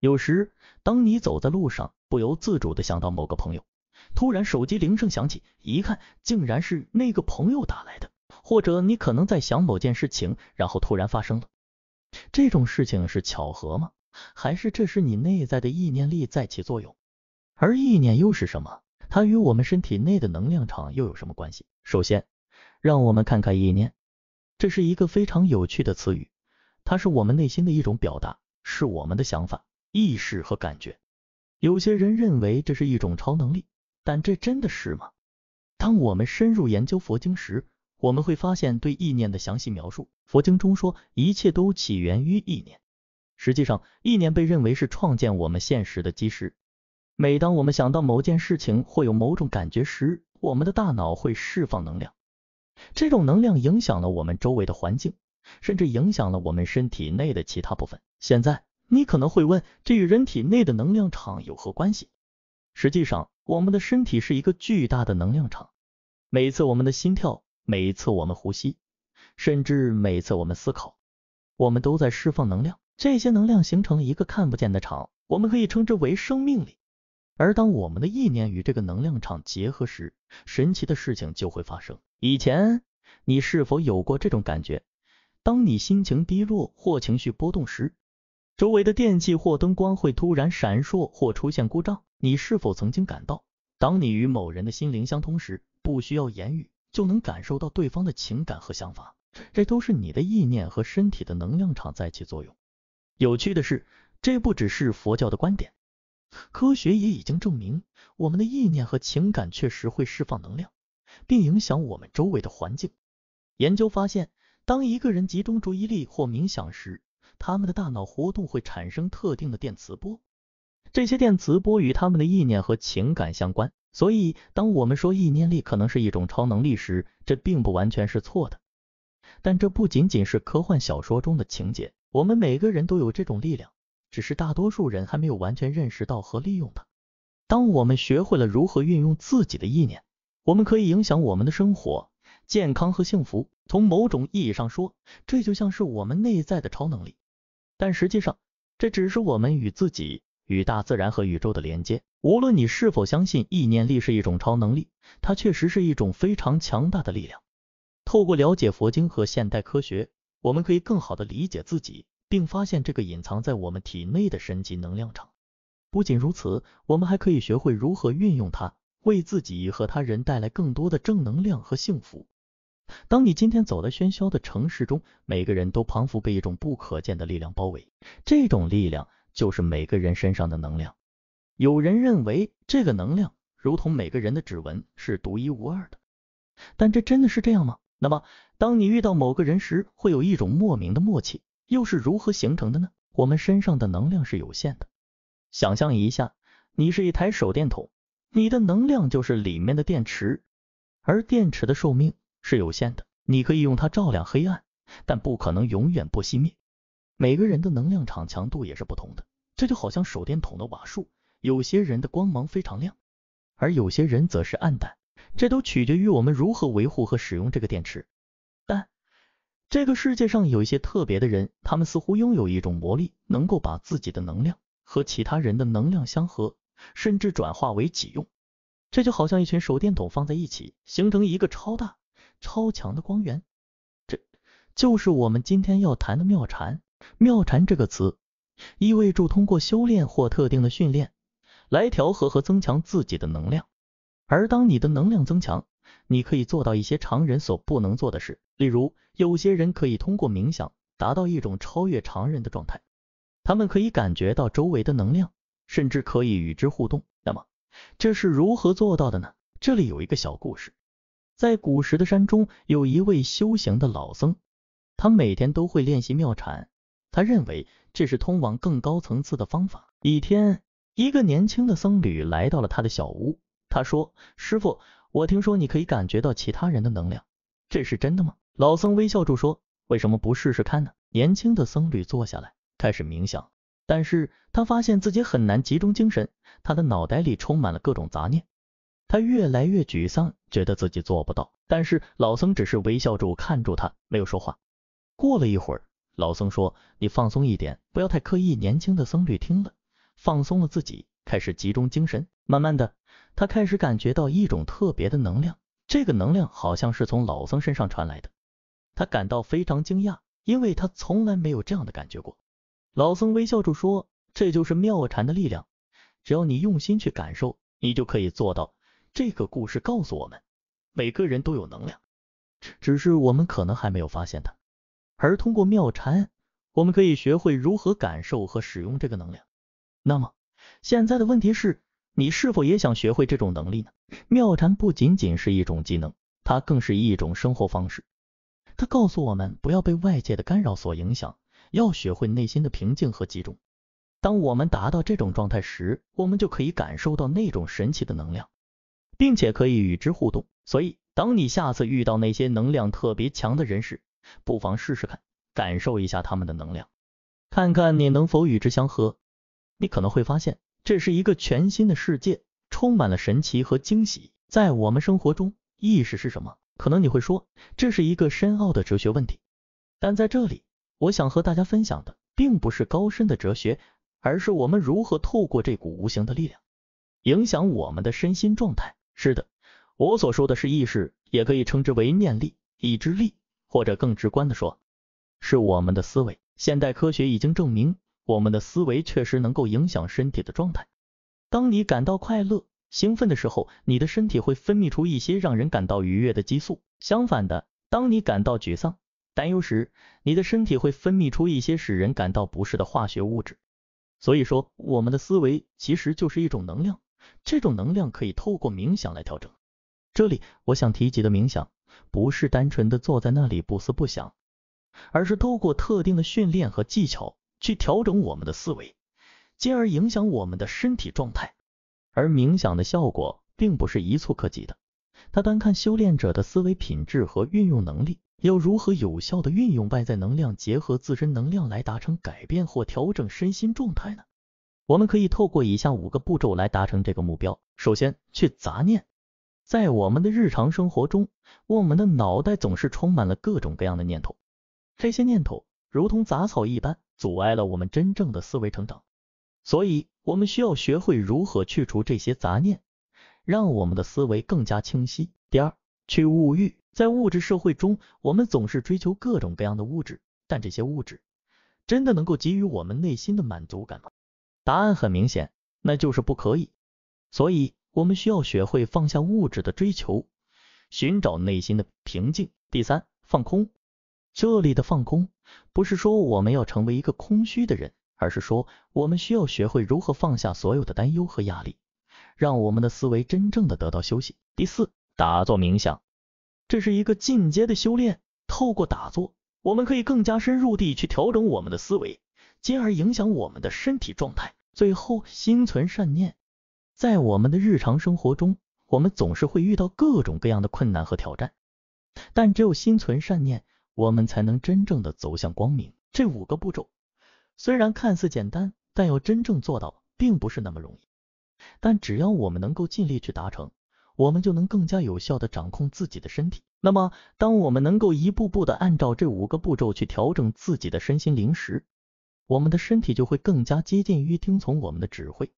有时，当你走在路上，不由自主的想到某个朋友，突然手机铃声响起，一看竟然是那个朋友打来的。或者你可能在想某件事情，然后突然发生了。这种事情是巧合吗？还是这是你内在的意念力在起作用？而意念又是什么？它与我们身体内的能量场又有什么关系？首先，让我们看看意念，这是一个非常有趣的词语，它是我们内心的一种表达，是我们的想法。意识和感觉，有些人认为这是一种超能力，但这真的是吗？当我们深入研究佛经时，我们会发现对意念的详细描述。佛经中说，一切都起源于意念。实际上，意念被认为是创建我们现实的基石。每当我们想到某件事情或有某种感觉时，我们的大脑会释放能量，这种能量影响了我们周围的环境，甚至影响了我们身体内的其他部分。现在。你可能会问，这与人体内的能量场有何关系？实际上，我们的身体是一个巨大的能量场。每次我们的心跳，每次我们呼吸，甚至每次我们思考，我们都在释放能量。这些能量形成了一个看不见的场，我们可以称之为生命力。而当我们的意念与这个能量场结合时，神奇的事情就会发生。以前，你是否有过这种感觉？当你心情低落或情绪波动时，周围的电器或灯光会突然闪烁或出现故障。你是否曾经感到，当你与某人的心灵相通时，不需要言语就能感受到对方的情感和想法？这都是你的意念和身体的能量场在起作用。有趣的是，这不只是佛教的观点，科学也已经证明，我们的意念和情感确实会释放能量，并影响我们周围的环境。研究发现，当一个人集中注意力或冥想时，他们的大脑活动会产生特定的电磁波，这些电磁波与他们的意念和情感相关。所以，当我们说意念力可能是一种超能力时，这并不完全是错的。但这不仅仅是科幻小说中的情节，我们每个人都有这种力量，只是大多数人还没有完全认识到和利用它。当我们学会了如何运用自己的意念，我们可以影响我们的生活、健康和幸福。从某种意义上说，这就像是我们内在的超能力。但实际上，这只是我们与自己、与大自然和宇宙的连接。无论你是否相信意念力是一种超能力，它确实是一种非常强大的力量。透过了解佛经和现代科学，我们可以更好的理解自己，并发现这个隐藏在我们体内的神奇能量场。不仅如此，我们还可以学会如何运用它，为自己和他人带来更多的正能量和幸福。当你今天走在喧嚣的城市中，每个人都仿佛被一种不可见的力量包围，这种力量就是每个人身上的能量。有人认为这个能量如同每个人的指纹是独一无二的，但这真的是这样吗？那么，当你遇到某个人时，会有一种莫名的默契，又是如何形成的呢？我们身上的能量是有限的，想象一下，你是一台手电筒，你的能量就是里面的电池，而电池的寿命。是有限的，你可以用它照亮黑暗，但不可能永远不熄灭。每个人的能量场强度也是不同的，这就好像手电筒的瓦数，有些人的光芒非常亮，而有些人则是暗淡，这都取决于我们如何维护和使用这个电池。但这个世界上有一些特别的人，他们似乎拥有一种魔力，能够把自己的能量和其他人的能量相合，甚至转化为己用。这就好像一群手电筒放在一起，形成一个超大。超强的光源，这就是我们今天要谈的妙禅。妙禅这个词意味着通过修炼或特定的训练来调和和增强自己的能量。而当你的能量增强，你可以做到一些常人所不能做的事。例如，有些人可以通过冥想达到一种超越常人的状态，他们可以感觉到周围的能量，甚至可以与之互动。那么，这是如何做到的呢？这里有一个小故事。在古时的山中，有一位修行的老僧，他每天都会练习妙禅。他认为这是通往更高层次的方法。一天，一个年轻的僧侣来到了他的小屋，他说：“师傅，我听说你可以感觉到其他人的能量，这是真的吗？”老僧微笑住说：“为什么不试试看呢？”年轻的僧侣坐下来开始冥想，但是他发现自己很难集中精神，他的脑袋里充满了各种杂念。他越来越沮丧，觉得自己做不到。但是老僧只是微笑住看住他，没有说话。过了一会儿，老僧说：“你放松一点，不要太刻意。”年轻的僧侣听了，放松了自己，开始集中精神。慢慢的，他开始感觉到一种特别的能量，这个能量好像是从老僧身上传来的。他感到非常惊讶，因为他从来没有这样的感觉过。老僧微笑住说：“这就是妙禅的力量，只要你用心去感受，你就可以做到。”这个故事告诉我们，每个人都有能量，只是我们可能还没有发现它。而通过妙禅，我们可以学会如何感受和使用这个能量。那么，现在的问题是你是否也想学会这种能力呢？妙禅不仅仅是一种技能，它更是一种生活方式。它告诉我们不要被外界的干扰所影响，要学会内心的平静和集中。当我们达到这种状态时，我们就可以感受到那种神奇的能量。并且可以与之互动，所以当你下次遇到那些能量特别强的人时，不妨试试看，感受一下他们的能量，看看你能否与之相合。你可能会发现，这是一个全新的世界，充满了神奇和惊喜。在我们生活中，意识是什么？可能你会说，这是一个深奥的哲学问题。但在这里，我想和大家分享的，并不是高深的哲学，而是我们如何透过这股无形的力量，影响我们的身心状态。是的，我所说的是意识，也可以称之为念力、意志力，或者更直观的说，是我们的思维。现代科学已经证明，我们的思维确实能够影响身体的状态。当你感到快乐、兴奋的时候，你的身体会分泌出一些让人感到愉悦的激素；相反的，当你感到沮丧、担忧时，你的身体会分泌出一些使人感到不适的化学物质。所以说，我们的思维其实就是一种能量。这种能量可以透过冥想来调整。这里我想提及的冥想，不是单纯的坐在那里不思不想，而是透过特定的训练和技巧去调整我们的思维，进而影响我们的身体状态。而冥想的效果并不是一蹴可及的，它单看修炼者的思维品质和运用能力，要如何有效的运用外在能量结合自身能量来达成改变或调整身心状态呢？我们可以透过以下五个步骤来达成这个目标。首先，去杂念。在我们的日常生活中，我们的脑袋总是充满了各种各样的念头，这些念头如同杂草一般，阻碍了我们真正的思维成长。所以，我们需要学会如何去除这些杂念，让我们的思维更加清晰。第二，去物欲。在物质社会中，我们总是追求各种各样的物质，但这些物质真的能够给予我们内心的满足感吗？答案很明显，那就是不可以。所以，我们需要学会放下物质的追求，寻找内心的平静。第三，放空。这里的放空，不是说我们要成为一个空虚的人，而是说我们需要学会如何放下所有的担忧和压力，让我们的思维真正的得到休息。第四，打坐冥想，这是一个进阶的修炼。透过打坐，我们可以更加深入地去调整我们的思维。进而影响我们的身体状态，最后心存善念。在我们的日常生活中，我们总是会遇到各种各样的困难和挑战，但只有心存善念，我们才能真正的走向光明。这五个步骤虽然看似简单，但要真正做到，并不是那么容易。但只要我们能够尽力去达成，我们就能更加有效的掌控自己的身体。那么，当我们能够一步步的按照这五个步骤去调整自己的身心灵时，我们的身体就会更加接近于听从我们的指挥，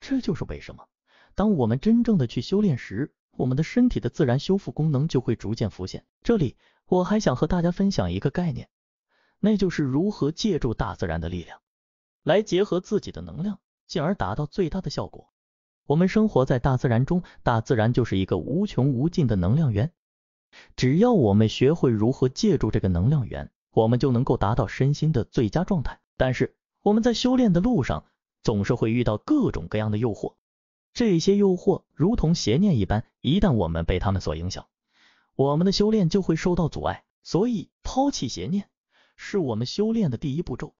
这就是为什么当我们真正的去修炼时，我们的身体的自然修复功能就会逐渐浮现。这里我还想和大家分享一个概念，那就是如何借助大自然的力量，来结合自己的能量，进而达到最大的效果。我们生活在大自然中，大自然就是一个无穷无尽的能量源，只要我们学会如何借助这个能量源，我们就能够达到身心的最佳状态。但是我们在修炼的路上总是会遇到各种各样的诱惑，这些诱惑如同邪念一般，一旦我们被他们所影响，我们的修炼就会受到阻碍。所以抛弃邪念是我们修炼的第一步骤。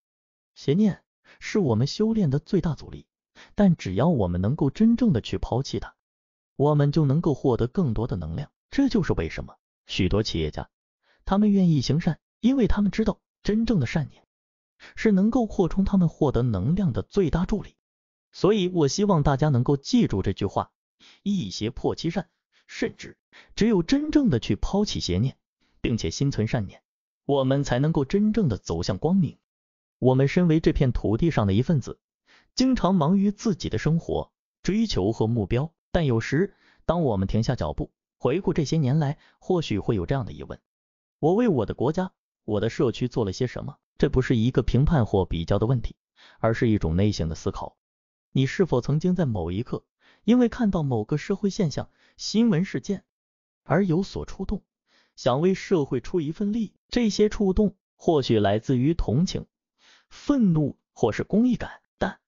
邪念是我们修炼的最大阻力，但只要我们能够真正的去抛弃它，我们就能够获得更多的能量。这就是为什么许多企业家他们愿意行善，因为他们知道真正的善念。是能够扩充他们获得能量的最大助力，所以我希望大家能够记住这句话：一邪破七善。甚至只有真正的去抛弃邪念，并且心存善念，我们才能够真正的走向光明。我们身为这片土地上的一份子，经常忙于自己的生活、追求和目标，但有时当我们停下脚步，回顾这些年来，或许会有这样的疑问：我为我的国家、我的社区做了些什么？这不是一个评判或比较的问题，而是一种内心的思考。你是否曾经在某一刻，因为看到某个社会现象、新闻事件而有所触动，想为社会出一份力？这些触动或许来自于同情、愤怒或是公益感，但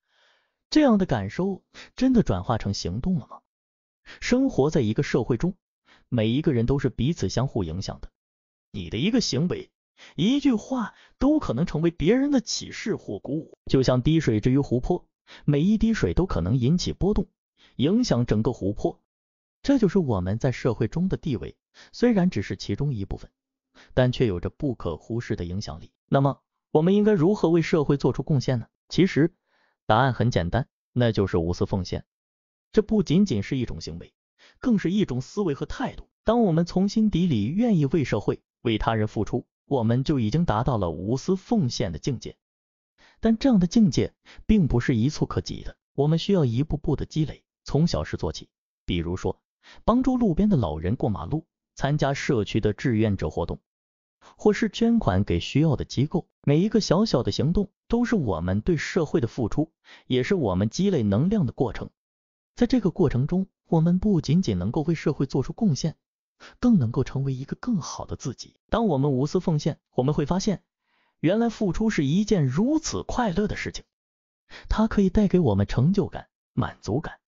这样的感受真的转化成行动了吗？生活在一个社会中，每一个人都是彼此相互影响的。你的一个行为。一句话都可能成为别人的启示或鼓舞，就像滴水之于湖泊，每一滴水都可能引起波动，影响整个湖泊。这就是我们在社会中的地位，虽然只是其中一部分，但却有着不可忽视的影响力。那么，我们应该如何为社会做出贡献呢？其实，答案很简单，那就是无私奉献。这不仅仅是一种行为，更是一种思维和态度。当我们从心底里愿意为社会、为他人付出。我们就已经达到了无私奉献的境界，但这样的境界并不是一蹴可及的，我们需要一步步的积累，从小事做起。比如说，帮助路边的老人过马路，参加社区的志愿者活动，或是捐款给需要的机构。每一个小小的行动都是我们对社会的付出，也是我们积累能量的过程。在这个过程中，我们不仅仅能够为社会做出贡献。更能够成为一个更好的自己。当我们无私奉献，我们会发现，原来付出是一件如此快乐的事情。它可以带给我们成就感、满足感，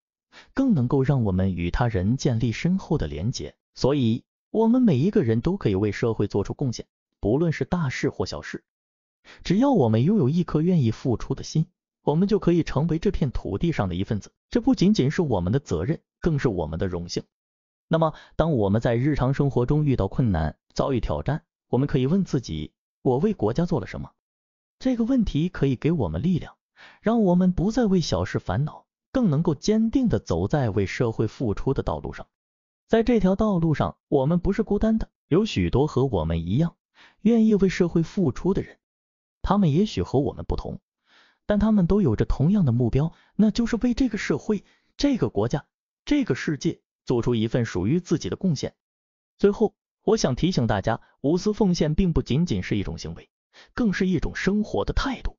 更能够让我们与他人建立深厚的连结。所以，我们每一个人都可以为社会做出贡献，不论是大事或小事。只要我们拥有一颗愿意付出的心，我们就可以成为这片土地上的一份子。这不仅仅是我们的责任，更是我们的荣幸。那么，当我们在日常生活中遇到困难、遭遇挑战，我们可以问自己：我为国家做了什么？这个问题可以给我们力量，让我们不再为小事烦恼，更能够坚定的走在为社会付出的道路上。在这条道路上，我们不是孤单的，有许多和我们一样，愿意为社会付出的人。他们也许和我们不同，但他们都有着同样的目标，那就是为这个社会、这个国家、这个世界。做出一份属于自己的贡献。最后，我想提醒大家，无私奉献并不仅仅是一种行为，更是一种生活的态度。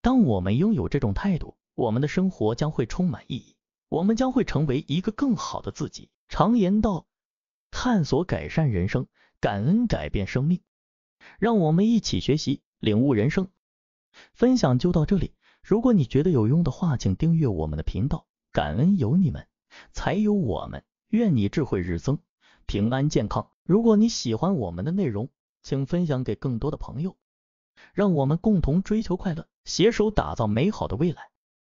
当我们拥有这种态度，我们的生活将会充满意义，我们将会成为一个更好的自己。常言道，探索改善人生，感恩改变生命。让我们一起学习，领悟人生。分享就到这里，如果你觉得有用的话，请订阅我们的频道。感恩有你们，才有我们。愿你智慧日增，平安健康。如果你喜欢我们的内容，请分享给更多的朋友，让我们共同追求快乐，携手打造美好的未来。